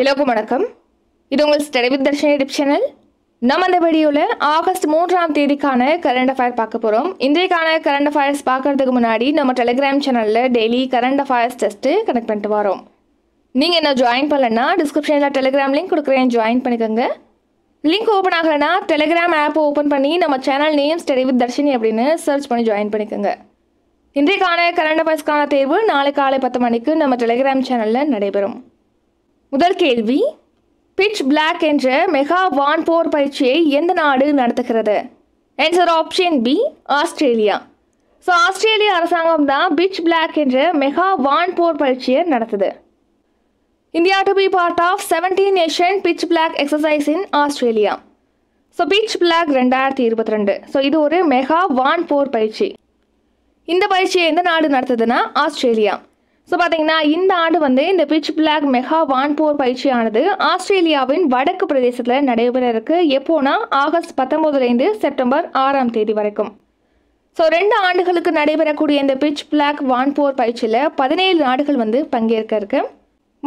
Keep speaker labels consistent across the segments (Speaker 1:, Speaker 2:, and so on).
Speaker 1: எல்லோருக்கும் வணக்கம் இது உங்கள் ஸ்டடி வித் தர்ஷினி டிப் சேனல் நம்ம அந்த வீடியோவில் ஆகஸ்ட் மூன்றாம் தேதிக்கான கரண்ட் அஃபயர் பார்க்க போகிறோம் இன்றைக்கான கரண்ட் அஃபயர்ஸ் பார்க்குறதுக்கு முன்னாடி நம்ம டெலிகிராம் சேனலில் daily current affairs test connect பண்ணிட்டு வரோம் நீங்கள் என்ன ஜாயின் பண்ணலன்னா டிஸ்கிரிப்ஷனில் டெலிகிராம் லிங்க் கொடுக்குறேன் ஜாயின் பண்ணிக்கோங்க லிங்க் ஓப்பன் ஆகலைன்னா டெலிகிராம் ஆப் ஓப்பன் பண்ணி நம்ம channel name study with Darshini அப்படின்னு சர்ச் பண்ணி ஜாயின் பண்ணிக்கோங்க இன்றைக்கான கரண்ட் அஃபேர்ஸ்க்கான தேர்வு நாளை காலை பத்து மணிக்கு நம்ம டெலிகிராம் சேனலில் நடைபெறும் முதல் கேள்வி பிட்ச் பிளாக் என்ற மெகா வான் போர் பயிற்சியை எந்த நாடு நடத்துகிறது answer option B Australia so ஆஸ்திரேலிய அரசாங்கம் தான் பிட்ச் பிளாக் என்ற மெகா வான் போர் பயிற்சியை நடத்துது India to be part of seventeen nation Pitch Black exercise in Australia so Pitch Black ரெண்டாயிரத்தி இருபத்தி ரெண்டு ஸோ இது ஒரு மெகா வான் போர் பயிற்சி இந்த பயிற்சியை எந்த நாடு நடத்துதுன்னா ஆஸ்திரேலியா ஸோ பார்த்தீங்கன்னா இந்த ஆண்டு வந்து இந்த பிச் பிளாக் மெகா வான் போர் பயிற்சியானது ஆஸ்திரேலியாவின் வடக்கு பிரதேசத்தில் நடைபெற இருக்கு எப்போனா ஆகஸ்ட் பத்தொம்பதுலேருந்து செப்டம்பர் ஆறாம் தேதி வரைக்கும் ஸோ ரெண்டு ஆண்டுகளுக்கு நடைபெறக்கூடிய இந்த பிச் பிளாக் போர் பயிற்சியில் பதினேழு நாடுகள் வந்து பங்கேற்க இருக்கு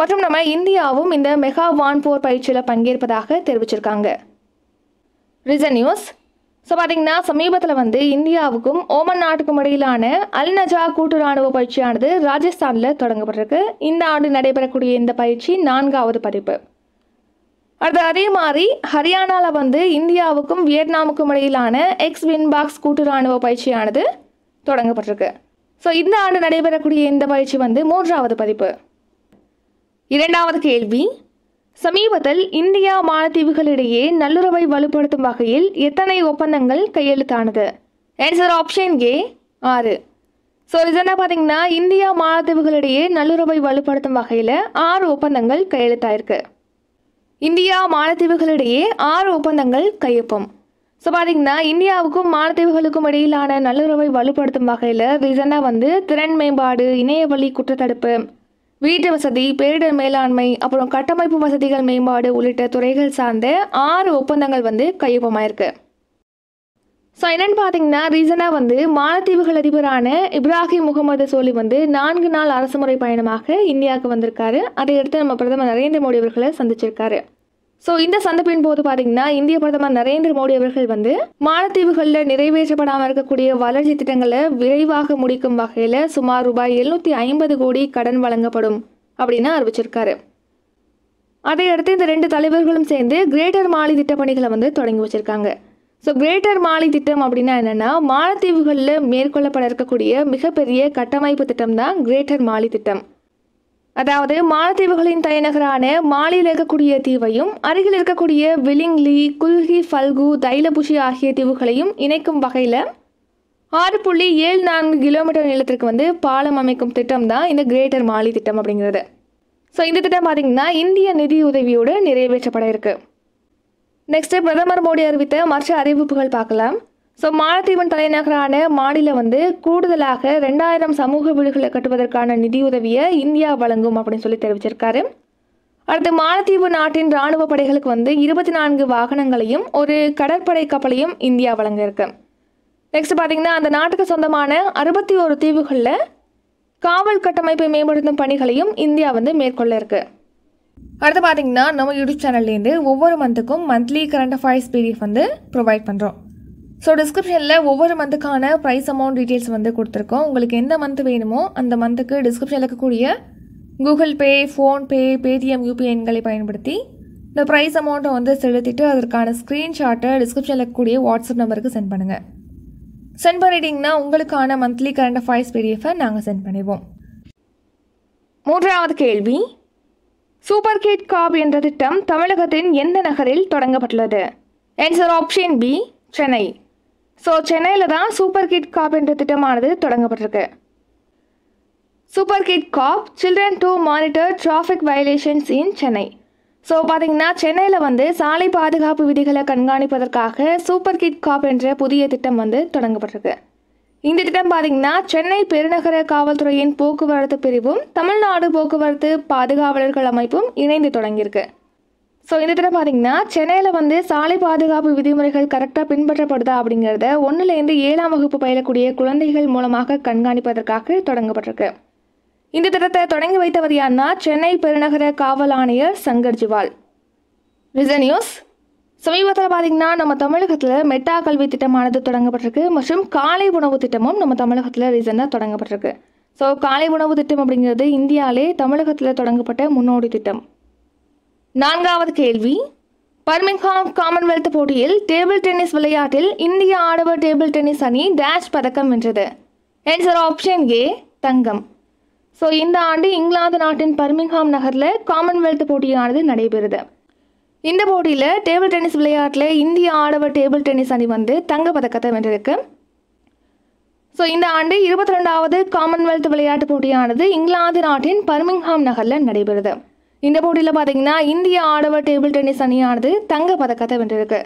Speaker 1: மற்றும் நம்ம இந்தியாவும் இந்த மெகா வான் போர் பயிற்சியில் பங்கேற்பதாக தெரிவிச்சிருக்காங்க ரிசன் நியூஸ் ஸோ பார்த்தீங்கன்னா சமீபத்தில் வந்து இந்தியாவுக்கும் ஓமன் நாட்டுக்கும் இடையிலான அல் நஜா கூட்டு ராணுவ பயிற்சியானது ராஜஸ்தானில் தொடங்கப்பட்டிருக்கு இந்த ஆண்டு நடைபெறக்கூடிய இந்த பயிற்சி நான்காவது பதிப்பு அடுத்து அதே மாதிரி ஹரியானாவில் வந்து இந்தியாவுக்கும் வியட்நாமுக்கும் இடையிலான எக்ஸ் வின்பாக்ஸ் கூட்டு ராணுவ பயிற்சியானது தொடங்கப்பட்டிருக்கு ஸோ இந்த ஆண்டு நடைபெறக்கூடிய இந்த பயிற்சி வந்து மூன்றாவது பதிப்பு இரண்டாவது கேள்வி சமீபத்தில் இந்தியா மாலத்தீவுகளிடையே நல்லுறவை வலுப்படுத்தும் வகையில் எத்தனை ஒப்பந்தங்கள் கையெழுத்தானது ஆன்சர் ஆப்ஷன் ஏ ஆறு ஸோ என்ன பார்த்தீங்கன்னா இந்தியா மாலத்தீவுகளிடையே நல்லுறவை வலுப்படுத்தும் வகையில் ஆறு ஒப்பந்தங்கள் கையெழுத்தாயிருக்கு இந்தியா மாலத்தீவுகளிடையே ஆறு ஒப்பந்தங்கள் கையொப்பம் ஸோ பார்த்தீங்கன்னா இந்தியாவுக்கும் மாலத்தீவுகளுக்கும் இடையிலான நல்லுறவை வலுப்படுத்தும் வகையில் ரீசனாக வந்து திறன் மேம்பாடு இணையவழி குற்றத்தடுப்பு வீட்டு வசதி பேரிடர் மேலாண்மை அப்புறம் கட்டமைப்பு வசதிகள் மேம்பாடு உள்ளிட்ட துறைகள் சார்ந்த ஆறு ஒப்பந்தங்கள் வந்து கையொப்பமாயிருக்கு ஸோ என்னென்னு பார்த்தீங்கன்னா ரீசனாக வந்து மாலத்தீவுகள் அதிபரான இப்ராஹிம் முகமது சோலி வந்து நான்கு நாள் அரசுமுறை பயணமாக இந்தியாவுக்கு வந்திருக்காரு அதையடுத்து நம்ம பிரதமர் நரேந்திர மோடி அவர்களை சந்திச்சிருக்காரு ஸோ இந்த சந்திப்பின் போது பாத்தீங்கன்னா இந்திய பிரதமர் நரேந்திர மோடி அவர்கள் வந்து மாலத்தீவுகளில் நிறைவேற்றப்படாமல் இருக்கக்கூடிய வளர்ச்சி திட்டங்களை விரைவாக முடிக்கும் வகையில் சுமார் ரூபாய் எழுநூற்றி ஐம்பது கோடி கடன் வழங்கப்படும் அப்படின்னு அறிவிச்சிருக்காரு அதையடுத்து இந்த ரெண்டு தலைவர்களும் சேர்ந்து கிரேட்டர் மாலி திட்ட பணிகளை வந்து தொடங்கி வச்சிருக்காங்க ஸோ கிரேட்டர் மாலி திட்டம் அப்படின்னா என்னென்னா மாலத்தீவுகளில் மேற்கொள்ளப்பட இருக்கக்கூடிய மிகப்பெரிய கட்டமைப்பு திட்டம் தான் கிரேட்டர் மாலி திட்டம் அதாவது மாலத்தீவுகளின் தலைநகரான மாலியில் இருக்கக்கூடிய தீவையும் அருகில் இருக்கக்கூடிய விலிங்லி குல்ஹி ஃபல்கு தைலபுஷி ஆகிய தீவுகளையும் இணைக்கும் வகையில் ஆறு புள்ளி ஏழு நான்கு கிலோமீட்டர் நீளத்திற்கு வந்து பாலம் அமைக்கும் திட்டம் தான் இந்த கிரேட்டர் மாலி திட்டம் அப்படிங்கிறது ஸோ இந்த திட்டம் பார்த்திங்கன்னா இந்திய நிதி உதவியோடு நிறைவேற்றப்பட இருக்குது நெக்ஸ்ட்டு பிரதமர் மோடி அறிவித்த மற்ற அறிவிப்புகள் பார்க்கலாம் ஸோ மாலத்தீவன் தலைநகரான மாநிலம் வந்து கூடுதலாக ரெண்டாயிரம் சமூக வீடுகளை கட்டுவதற்கான நிதியுதவியை இந்தியா வழங்கும் அப்படின்னு சொல்லி தெரிவிச்சிருக்காரு அடுத்து மாலத்தீவு நாட்டின் ராணுவ படைகளுக்கு வந்து இருபத்தி நான்கு வாகனங்களையும் ஒரு கடற்படை கப்பலையும் இந்தியா வழங்கியிருக்கு நெக்ஸ்ட் பார்த்தீங்கன்னா அந்த நாட்டுக்கு சொந்தமான அறுபத்தி ஒரு தீவுகளில் காவல் கட்டமைப்பை மேம்படுத்தும் பணிகளையும் இந்தியா வந்து மேற்கொள்ள இருக்குது அடுத்து பார்த்தீங்கன்னா நம்ம யூடியூப் சேனல்லேருந்து ஒவ்வொரு மந்த்துக்கும் மந்த்லி கரண்ட் அஃபேர்ஸ் பிடிஎஃப் வந்து ப்ரொவைட் பண்ணுறோம் ஸோ டிஸ்கிரிப்ஷனில் ஒவ்வொரு மந்த்துக்கான ப்ரைஸ் அமௌண்ட் டீட்டெயில்ஸ் வந்து கொடுத்துருக்கோம் உங்களுக்கு எந்த மந்த் வேணுமோ அந்த மந்த்துக்கு டிஸ்கிரிப்ஷனில் இருக்கக்கூடிய Google Pay PhonePe Paytm UPI எண்களை பயன்படுத்தி இந்த ப்ரைஸ் அமௌண்ட்டை வந்து செலுத்திட்டு அதற்கான ஸ்க்ரீன்ஷாட்டை டிஸ்கிரிப்ஷனில் இருக்கக்கூடிய வாட்ஸ்அப் நம்பருக்கு சென்ட் பண்ணுங்கள் சென்ட் பண்ணிட்டீங்கன்னா உங்களுக்கான மந்த்லி கரண்ட் அஃபைர்ஸ் பிடிஎஃபை நாங்கள் சென்ட் பண்ணிடுவோம் மூன்றாவது கேள்வி சூப்பர் கிட் காப் என்ற திட்டம் தமிழகத்தின் எந்த நகரில் தொடங்கப்பட்டுள்ளது answer option B Chennai so சென்னையில் தான் சூப்பர் கிட் காப் என்ற திட்டமானது தொடங்கப்பட்டிருக்கு super kid cop children to monitor traffic violations in Chennai so பார்த்தீங்கன்னா சென்னையில் வந்து சாலை பாதுகாப்பு விதிகளை கண்காணிப்பதற்காக சூப்பர் கிட் காப் என்ற புதிய திட்டம் வந்து தொடங்கப்பட்டிருக்கு இந்த திட்டம் பார்த்திங்கன்னா சென்னை பெருநகர காவல்துறையின் போக்குவரத்து பிரிவும் தமிழ்நாடு போக்குவரத்து பாதுகாவலர்கள் அமைப்பும் இணைந்து தொடங்கியிருக்கு ஸோ இந்த தடவை பார்த்தீங்கன்னா சென்னையில் வந்து சாலை பாதுகாப்பு விதிமுறைகள் கரெக்டாக பின்பற்றப்படுதா அப்படிங்கிறத ஒன்றுலேருந்து ஏழாம் வகுப்பு பயிலக்கூடிய குழந்தைகள் மூலமாக கண்காணிப்பதற்காக தொடங்கப்பட்டிருக்கு இந்த திட்டத்தை தொடங்கி வைத்தவர் யாருன்னா சென்னை பெருநகர காவல் ஆணையர் சங்கர் ஜிவால் நியூஸ் சமீபத்தில் பார்த்தீங்கன்னா நம்ம தமிழகத்தில் மெட்டா கல்வி திட்டமானது தொடங்கப்பட்டிருக்கு மற்றும் காலை உணவு திட்டமும் நம்ம தமிழகத்தில் ரீசெண்டாக தொடங்கப்பட்டிருக்கு ஸோ காலை உணவு திட்டம் அப்படிங்கிறது இந்தியாவிலே தமிழகத்தில் தொடங்கப்பட்ட முன்னோடி திட்டம் நான்காவது கேள்வி பர்மிங்ஹாம் காமன்வெல்த் போட்டியில் டேபிள் டென்னிஸ் விளையாட்டில் இந்திய ஆடவர் டேபிள் டென்னிஸ் அணி டேஷ் பதக்கம் வென்றது ஆன்சர் ஆப்ஷன் ஏ தங்கம் ஸோ இந்த ஆண்டு இங்கிலாந்து நாட்டின் பர்மிங்ஹாம் நகரில் காமன்வெல்த் போட்டியானது நடைபெறுது இந்த போட்டியில் டேபிள் டென்னிஸ் விளையாட்டில் இந்திய ஆடவர் டேபிள் டென்னிஸ் அணி வந்து தங்க பதக்கத்தை வென்றிருக்கு ஸோ இந்த ஆண்டு இருபத்தி ரெண்டாவது காமன்வெல்த் விளையாட்டு போட்டியானது இங்கிலாந்து நாட்டின் பர்மிங்ஹாம் நகரில் நடைபெறுது இந்த போட்டியில் பார்த்தீங்கன்னா இந்திய ஆடவர் டேபிள் டென்னிஸ் அணியானது தங்க பதக்கத்தை வென்றிருக்கு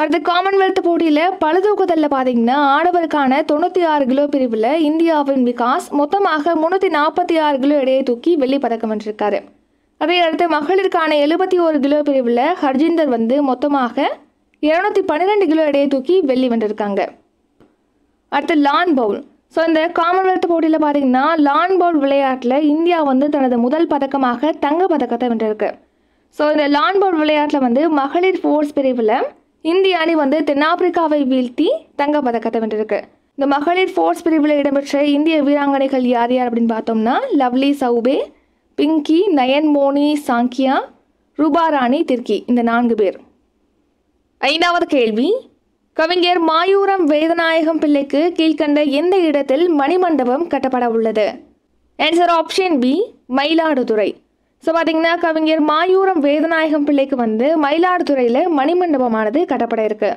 Speaker 1: அடுத்து காமன்வெல்த் போட்டியில் பழுதூக்குதலில் பார்த்தீங்கன்னா ஆடவருக்கான தொண்ணூற்றி ஆறு கிலோ பிரிவில் இந்தியாவின் விகாஸ் மொத்தமாக முந்நூற்றி நாற்பத்தி ஆறு கிலோ இடையே தூக்கி வெள்ளி பதக்கம் வென்றிருக்காரு அதை அடுத்து மகளிருக்கான எழுபத்தி ஒரு கிலோ பிரிவில் ஹர்ஜிந்தர் வந்து மொத்தமாக இரநூத்தி பன்னிரெண்டு கிலோ இடையே தூக்கி வெள்ளி வென்றிருக்காங்க அடுத்து லான் பவுல் ஸோ இந்த காமன்வெல்த் போட்டியில் பார்த்தீங்கன்னா லான் பால் விளையாட்டில் இந்தியா வந்து தனது முதல் பதக்கமாக தங்க பதக்கத்தை வென்றிருக்கு ஸோ இந்த லான் பால் விளையாட்டில் வந்து மகளிர் ஃபோர்ஸ் பிரிவில் இந்திய அணி வந்து தென்னாப்பிரிக்காவை வீழ்த்தி தங்க பதக்கத்தை வென்றிருக்கு இந்த மகளிர் ஃபோர்ஸ் பிரிவில் இடம்பெற்ற இந்திய வீராங்கனைகள் யார் யார் அப்படின்னு பார்த்தோம்னா லவ்லி சௌபே பிங்கி நயன்மோனி சாங்கியா ரூபாராணி திர்கி இந்த நான்கு பேர் ஐந்தாவது கேள்வி கவிஞர் மாயூரம் வேதநாயகம் பிள்ளைக்கு கீழ்கண்ட எந்த இடத்தில் மணிமண்டபம் கட்டப்பட உள்ளது answer option B Mayiladuthurai so பார்த்தீங்கன்னா கவிஞர் மாயூரம் வேதநாயகம் பிள்ளைக்கு வந்து மயிலாடுதுறையில் மணிமண்டபமானது கட்டப்பட இருக்கு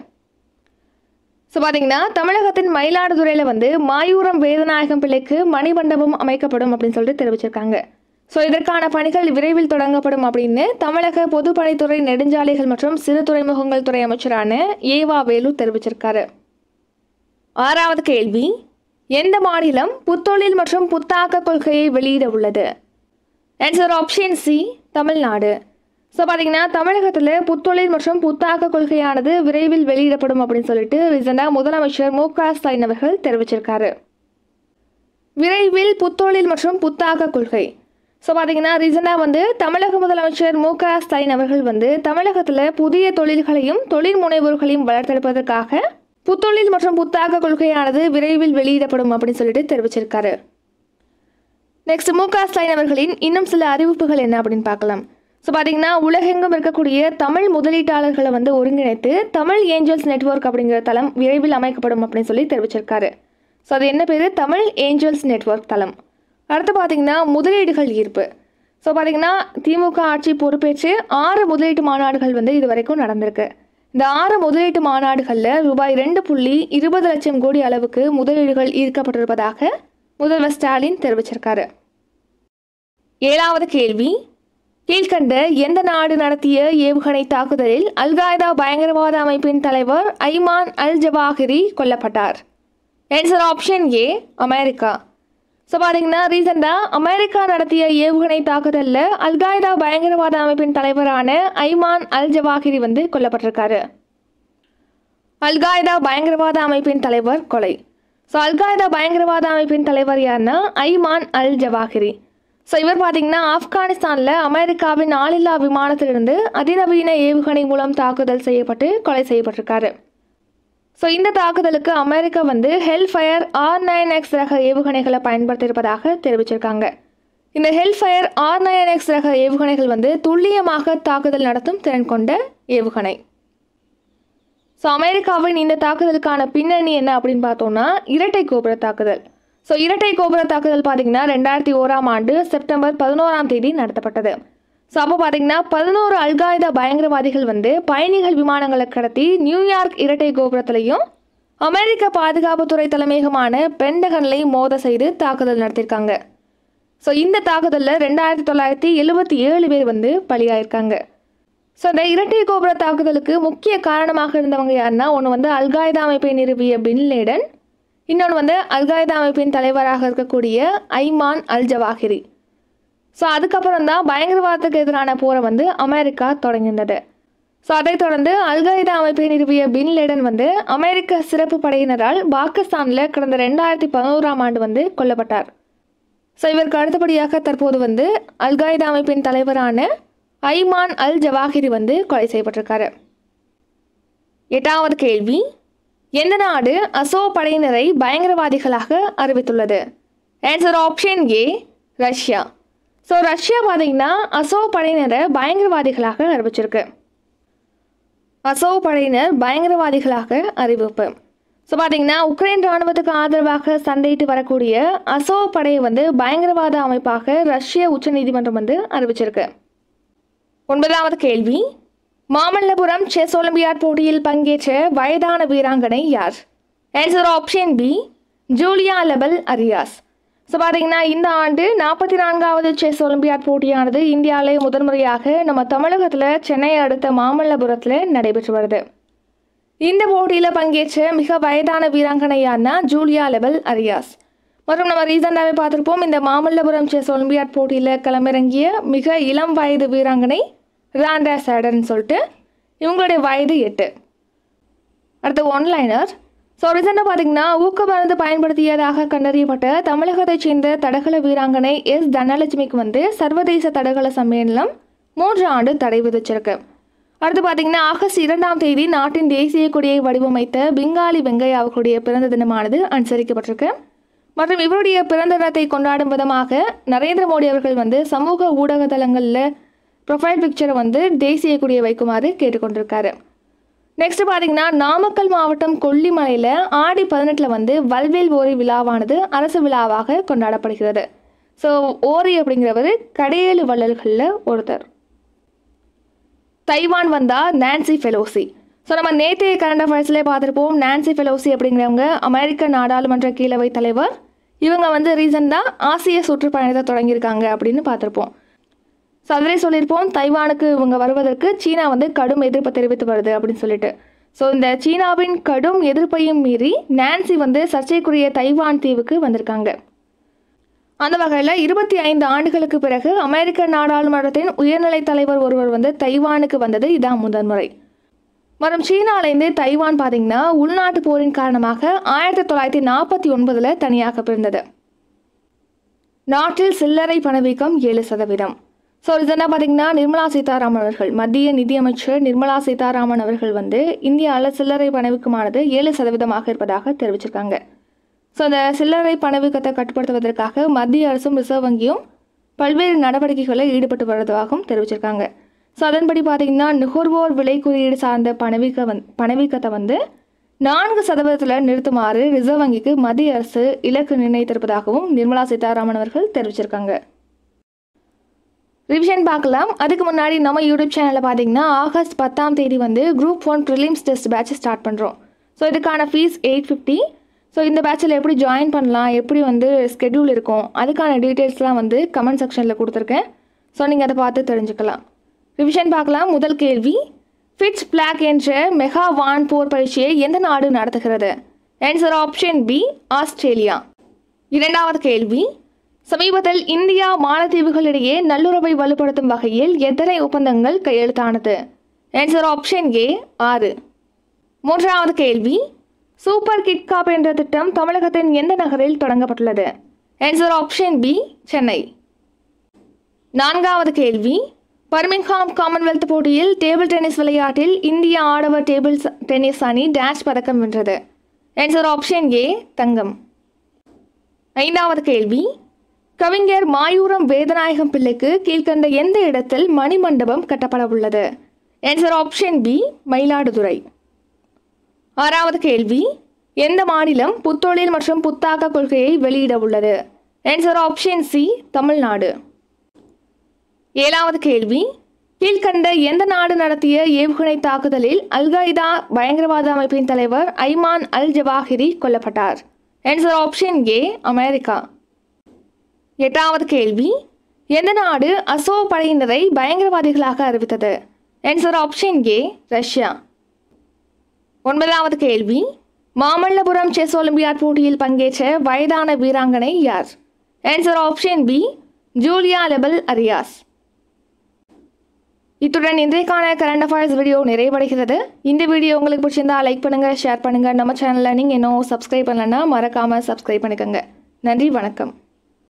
Speaker 1: ஸோ பார்த்தீங்கன்னா தமிழகத்தின் மயிலாடுதுறையில் வந்து மாயூரம் வேதநாயகம் பிள்ளைக்கு மணிமண்டபம் அமைக்கப்படும் அப்படின்னு சொல்லிட்டு தெரிவிச்சிருக்காங்க ஸோ இதற்கான பணிகள் விரைவில் தொடங்கப்படும் அப்படின்னு தமிழக பொதுப்படைத்துறை நெடுஞ்சாலைகள் மற்றும் சிறு துறைமுகங்கள் துறை அமைச்சரான ஏவா வேலு தெரிவிச்சிருக்காரு ஆறாவது கேள்வி எந்த மாநிலம் புத்தொழில் மற்றும் புத்தாக்க கொள்கையை வெளியிட உள்ளது answer option C Tamil Nadu so பார்த்தீங்கன்னா தமிழகத்தில் புத்தொழில் மற்றும் புத்தாக்க கொள்கையானது விரைவில் வெளியிடப்படும் அப்படின்னு சொல்லிட்டு ரீசெண்டாக முதலமைச்சர் மு க ஸ்டாலின் அவர்கள் தெரிவிச்சிருக்காரு விரைவில் புத்தொழில் மற்றும் புத்தாக்க கொள்கை ஸோ பார்த்தீங்கன்னா ரீசெண்டாக வந்து தமிழக முதலமைச்சர் மு க ஸ்டாலின் அவர்கள் வந்து தமிழகத்தில் புதிய தொழில்களையும் தொழில் முனைவோர்களையும் வளர்த்தெடுப்பதற்காக புத்தொழில் மற்றும் புத்தாக்க கொள்கையானது விரைவில் வெளியிடப்படும் அப்படின்னு சொல்லிட்டு தெரிவிச்சிருக்காரு நெக்ஸ்ட் மு க ஸ்டாலின் அவர்களின் இன்னும் சில அறிவிப்புகள் என்ன அப்படின்னு பார்க்கலாம் ஸோ பார்த்தீங்கன்னா உலகெங்கும் இருக்கக்கூடிய தமிழ் முதலீட்டாளர்களை வந்து ஒருங்கிணைத்து தமிழ் ஏஞ்சல்ஸ் நெட்ஒர்க் அப்படிங்கிற தளம் விரைவில் அமைக்கப்படும் அப்படின்னு சொல்லி தெரிவிச்சிருக்காரு ஸோ அது என்ன பேர் தமிழ் ஏஞ்சல்ஸ் நெட்ஒர்க் தளம் அடுத்து பார்த்திங்கன்னா முதலீடுகள் ஈர்ப்பு ஸோ பார்த்தீங்கன்னா திமுக ஆட்சி பொறுப்பேற்று ஆறு முதலீட்டு மாநாடுகள் வந்து இது வரைக்கும் நடந்திருக்கு இந்த ஆறு முதலீட்டு மாநாடுகளில் ரூபாய் ரெண்டு புள்ளி இருபது லட்சம் கோடி அளவுக்கு முதலீடுகள் ஈர்க்கப்பட்டிருப்பதாக முதல்வர் ஸ்டாலின் தெரிவிச்சிருக்காரு ஏழாவது கேள்வி கீழ்கண்ட எந்த நாடு நடத்திய ஏவுகணை தாக்குதலில் அல்காய்தா பயங்கரவாத அமைப்பின் தலைவர் ஐமான் அல் ஜவாஹிரி கொல்லப்பட்டார் answer option A America so பார்த்தீங்கன்னா ரீசெண்டாக அமெரிக்கா நடத்திய ஏவுகணை தாக்குதலில் அல்காய்தா பயங்கரவாத அமைப்பின் தலைவரான ஐமான் அல் ஜவாஹிரி வந்து கொல்லப்பட்டிருக்காரு அல்காய்தா பயங்கரவாத அமைப்பின் தலைவர் கொலை ஸோ அல்காய்தா பயங்கரவாத அமைப்பின் தலைவர் யாருன்னா ஐமான் அல் ஜவாஹிரி ஸோ இவர் பார்த்தீங்கன்னா ஆப்கானிஸ்தானில் அமெரிக்காவின் ஆளில்லா விமானத்திலிருந்து அதிநவீன ஏவுகணை மூலம் தாக்குதல் செய்யப்பட்டு கொலை செய்யப்பட்டிருக்காரு ஸோ இந்த தாக்குதலுக்கு அமெரிக்கா வந்து Hellfire R nine X ரக ஏவுகணைகளை பயன்படுத்தியிருப்பதாக தெரிவிச்சிருக்காங்க இந்த Hellfire R nine X ரக ஏவுகணைகள் வந்து துல்லியமாக தாக்குதல் நடத்தும் திறன் கொண்ட ஏவுகணை ஸோ அமெரிக்காவின் இந்த தாக்குதலுக்கான பின்னணி என்ன அப்படின்னு பார்த்தோம்னா இரட்டை கோபுர தாக்குதல் ஸோ இரட்டை கோபுர தாக்குதல் பார்த்தீங்கன்னா ரெண்டாயிரத்தி ஓராம் ஆண்டு செப்டம்பர் பதினோராம் தேதி நடத்தப்பட்டது ஸோ அப்போ பார்த்தீங்கன்னா பதினோரு அல்காய்தா பயங்கரவாதிகள் வந்து பயணிகள் விமானங்களை கடத்தி நியூயார்க் இரட்டை கோபுரத்துலையும் அமெரிக்க பாதுகாப்புத்துறை தலைமையகமான பெண்டகன்லையும் மோத செய்து தாக்குதல் நடத்தியிருக்காங்க ஸோ இந்த தாக்குதலில் ரெண்டாயிரத்தி தொள்ளாயிரத்தி எழுபத்தி ஏழு பேர் வந்து பலியாயிருக்காங்க ஸோ இந்த இரட்டை கோபுர தாக்குதலுக்கு முக்கிய காரணமாக இருந்தவங்க யாருன்னா ஒன்று வந்து அல்காய்தா அமைப்பை நிறுவிய பின்லேடன் இன்னொன்று வந்து அல்காய்தா அமைப்பின் தலைவராக இருக்கக்கூடிய ஐமான் அல் ஜவாஹிரி ஸோ அதுக்கப்புறம் தான் பயங்கரவாதத்துக்கு எதிரான போரை வந்து அமெரிக்கா தொடங்கியிருந்தது ஸோ அதைத் தொடர்ந்து அல்கைதா அமைப்பை நிறுவிய பின் லேடன் வந்து அமெரிக்க சிறப்பு படையினரால் பாகிஸ்தானில் கடந்த ரெண்டாயிரத்தி பதினோராம் ஆண்டு வந்து கொல்லப்பட்டார் ஸோ இவருக்கு அடுத்தபடியாக தற்போது வந்து அல்காய்தா அமைப்பின் தலைவரான ஐமான் அல் ஜவாஹிரி வந்து கொலை செய்யப்பட்டிருக்காரு எட்டாவது கேள்வி எந்த நாடு அசோ படையினரை பயங்கரவாதிகளாக அறிவித்துள்ளது answer option A Russia so Russia பார்த்தீங்கன்னா அசோ படையினரை பயங்கரவாதிகளாக அறிவிச்சிருக்கு அசோ படையினர் பயங்கரவாதிகளாக அறிவிப்பு ஸோ பார்த்தீங்கன்னா உக்ரைன் ராணுவத்துக்கு ஆதரவாக சண்டையிட்டு வரக்கூடிய அசோ படையை வந்து பயங்கரவாத அமைப்பாக ரஷ்ய உச்சநீதிமன்றம் வந்து அறிவிச்சிருக்கு ஒன்பதாவது கேள்வி மாமல்லபுரம் செஸ் ஒலிம்பியாட் போட்டியில் பங்கேற்ற வயதான வீராங்கனை யார் answer option B Julia Lebel Arias so பார்த்தீங்கன்னா இந்த ஆண்டு நாற்பத்தி நான்காவது செஸ் ஒலிம்பியாட் போட்டியானது இந்தியாவிலே முதன்முறையாக நம்ம தமிழகத்தில் சென்னை அடுத்த மாமல்லபுரத்தில் நடைபெற்று வருது இந்த போட்டியில் பங்கேற்ற மிக வயதான வீராங்கனையானா ஜூலியா லெவல் அரியாஸ் மற்றும் நம்ம ரீசெண்டாகவே பார்த்துருப்போம் இந்த மாமல்லபுரம் செஸ் ஒலிம்பியாட் போட்டியில் களமிறங்கிய மிக இளம் வயது வீராங்கனை ராண்டா சேடன் சொல்லிட்டு இவங்களுடைய வயது எட்டு அடுத்து ஒன்லைனர் ஸோ ரீசெண்டாக பார்த்தீங்கன்னா ஊக்க மருந்து பயன்படுத்தியதாக கண்டறியப்பட்ட தமிழகத்தைச் சேர்ந்த தடகள வீராங்கனை எஸ் தனலட்சுமிக்கு வந்து சர்வதேச தடகள சம்மேளனம் மூன்று ஆண்டு தடை விதிச்சிருக்கு அடுத்து பார்த்தீங்கன்னா ஆகஸ்ட் இரண்டாம் தேதி நாட்டின் தேசிய கொடியை வடிவமைத்த பெங்காலி வெங்கையா அவர்களுடைய பிறந்த தினமானது அனுசரிக்கப்பட்டிருக்கு மற்றும் இவருடைய பிறந்த தினத்தை கொண்டாடும் விதமாக நரேந்திர மோடி அவர்கள் வந்து சமூக ஊடக தளங்களில் ப்ரொஃபைல் பிக்சரை வந்து தேசிய கொடியை வைக்குமாறு கேட்டுக்கொண்டிருக்காரு நெக்ஸ்ட் பார்த்தீங்கன்னா நாமக்கல் மாவட்டம் கொல்லிமலையில் ஆடி பதினெட்டில் வந்து வல்வேல் ஓரி விழாவானது அரசு விழாவாக கொண்டாடப்படுகிறது ஸோ ஓரி அப்படிங்கிறவர் கடையேழு வள்ளல்களில் ஒருத்தர் தைவான் வந்தால் நான்சி ஃபெலோசி ஸோ நம்ம நேற்றைய கரண்ட் அஃபேர்ஸ்லேயே பார்த்துருப்போம் நான்சி ஃபெலோசி அப்படிங்கிறவங்க அமெரிக்க நாடாளுமன்ற கீழவை தலைவர் இவங்க வந்து ரீசெண்டாக ஆசிய சுற்றுப்பயணத்தை தொடங்கியிருக்காங்க அப்படின்னு பார்த்துருப்போம் ஸோ அதிலே சொல்லியிருப்போம் தைவானுக்கு இவங்க வருவதற்கு சீனா வந்து கடும் எதிர்ப்பு தெரிவித்து வருது அப்படின்னு சொல்லிட்டு ஸோ இந்த சீனாவின் கடும் எதிர்ப்பையும் மீறி நான்சி வந்து சர்ச்சைக்குரிய தைவான் தீவுக்கு வந்திருக்காங்க அந்த வகையில் இருபத்தி ஐந்து ஆண்டுகளுக்கு பிறகு அமெரிக்க நாடாளுமன்றத்தின் உயர்நிலை தலைவர் ஒருவர் வந்து தைவானுக்கு வந்தது இதான் முதன்முறை வரும் சீனாலேருந்து தைவான் பார்த்தீங்கன்னா உள்நாட்டு போரின் காரணமாக ஆயிரத்தி தொள்ளாயிரத்தி நாற்பத்தி ஒன்பதில் தனியாக பிறந்தது நாட்டில் சில்லறை பணவீக்கம் ஏழு சதவீதம் ஸோ இது என்ன பார்த்தீங்கன்னா நிர்மலா சீதாராமன் அவர்கள் மத்திய நிதியமைச்சர் நிர்மலா சீதாராமன் அவர்கள் வந்து இந்தியாவில் சில்லறை பணவீக்கமானது ஏழு சதவீதமாக இருப்பதாக தெரிவிச்சிருக்காங்க ஸோ அந்த சில்லறை பணவீக்கத்தை கட்டுப்படுத்துவதற்காக மத்திய அரசும் ரிசர்வ் வங்கியும் பல்வேறு நடவடிக்கைகளில் ஈடுபட்டு வருவதாகவும் தெரிவிச்சிருக்காங்க ஸோ அதன்படி பார்த்திங்கன்னா நுகர்வோர் விலை குறியீடு சார்ந்த பணவீக்க வந் பணவீக்கத்தை வந்து நான்கு சதவீதத்தில் நிறுத்துமாறு ரிசர்வ் வங்கிக்கு மத்திய அரசு இலக்கு நிர்ணயித்திருப்பதாகவும் நிர்மலா சீதாராமன் அவர்கள் தெரிவிச்சிருக்காங்க ரிவிஷன் பார்க்கலாம் அதுக்கு முன்னாடி நம்ம யூடியூப் சேனலில் பார்த்தீங்கன்னா ஆகஸ்ட் பத்தாம் தேதி வந்து group one prelims test batch start பண்ணுறோம் ஸோ இதுக்கான ஃபீஸ் எயிட் ஃபிஃப்டி ஸோ இந்த பேட்சில் எப்படி ஜாயின் பண்ணலாம் எப்படி வந்து ஸ்கெடியூல் இருக்கும் அதுக்கான டீட்டெயில்ஸ்லாம் வந்து கமெண்ட் செக்ஷனில் கொடுத்துருக்கேன் ஸோ நீங்கள் அதை பார்த்து தெரிஞ்சுக்கலாம் ரிவிஷன் பார்க்கலாம் முதல் கேள்வி ஃபிட்ஸ் பிளாக் என்ற மெகா வான் போர் பயிற்சியை எந்த நாடு நடத்துகிறது ஆன்சர் ஆப்ஷன் பி ஆஸ்திரேலியா இரண்டாவது கேள்வி சமீபத்தில் இந்தியா மாலத்தீவுகளிடையே நல்லுறவை வலுப்படுத்தும் வகையில் எத்தனை ஒப்பந்தங்கள் கையெழுத்தானது ஆன்சர் ஆப்ஷன் ஏ ஆறு மூன்றாவது கேள்வி சூப்பர் கிட்காப் என்ற திட்டம் தமிழகத்தின் எந்த நகரில் தொடங்கப்பட்டுள்ளது ஆன்சர் ஆப்ஷன் பி சென்னை நான்காவது கேள்வி பர்மிங்ஹாம் காமன்வெல்த் போட்டியில் டேபிள் டென்னிஸ் விளையாட்டில் இந்திய ஆடவர் டேபிள் டென்னிஸ் அணி டேஷ் பதக்கம் வென்றது ஆன்சர் ஆப்ஷன் ஏ தங்கம் ஐந்தாவது கேள்வி கவிஞர் மாயூரம் வேதநாயகம் பிள்ளைக்கு கீழ்கண்ட எந்த இடத்தில் மணிமண்டபம் கட்டப்பட உள்ளது ஆன்சர் ஆப்ஷன் பி மயிலாடுதுறை ஆறாவது கேள்வி எந்த மாநிலம் புத்தொழில் மற்றும் புத்தாக்க கொள்கையை வெளியிட உள்ளது ஆன்சர் ஆப்ஷன் சி தமிழ்நாடு ஏழாவது கேள்வி கீழ்கண்ட எந்த நாடு நடத்திய ஏவுகணை தாக்குதலில் அல்கைதா பயங்கரவாத அமைப்பின் தலைவர் ஐமான் அல் ஜவாஹிரி கொல்லப்பட்டார் ஆன்சர் ஆப்ஷன் ஏ அமெரிக்கா எட்டாவது கேள்வி எந்த நாடு அசோ படையினரை பயங்கரவாதிகளாக அறிவித்தது ஆன்சர் ஆப்ஷன் ஏ ரஷ்யா ஒன்பதாவது கேள்வி மாமல்லபுரம் செஸ் ஒலிம்பியாட் போட்டியில் பங்கேற்ற வயதான வீராங்கனை யார் answer option B Julia Lebel Arias இத்துடன் இன்றைக்கான கரண்ட் அஃபேர்ஸ் வீடியோ நிறைவடைகிறது இந்த வீடியோ உங்களுக்கு பிடிச்சிருந்தா லைக் பண்ணுங்கள் ஷேர் பண்ணுங்கள் நம்ம சேனலில் நீங்கள் இன்னும் சப்ஸ்கிரைப் பண்ணலன்னா மறக்காமல் சப்ஸ்கிரைப் பண்ணிக்கோங்க நன்றி வணக்கம்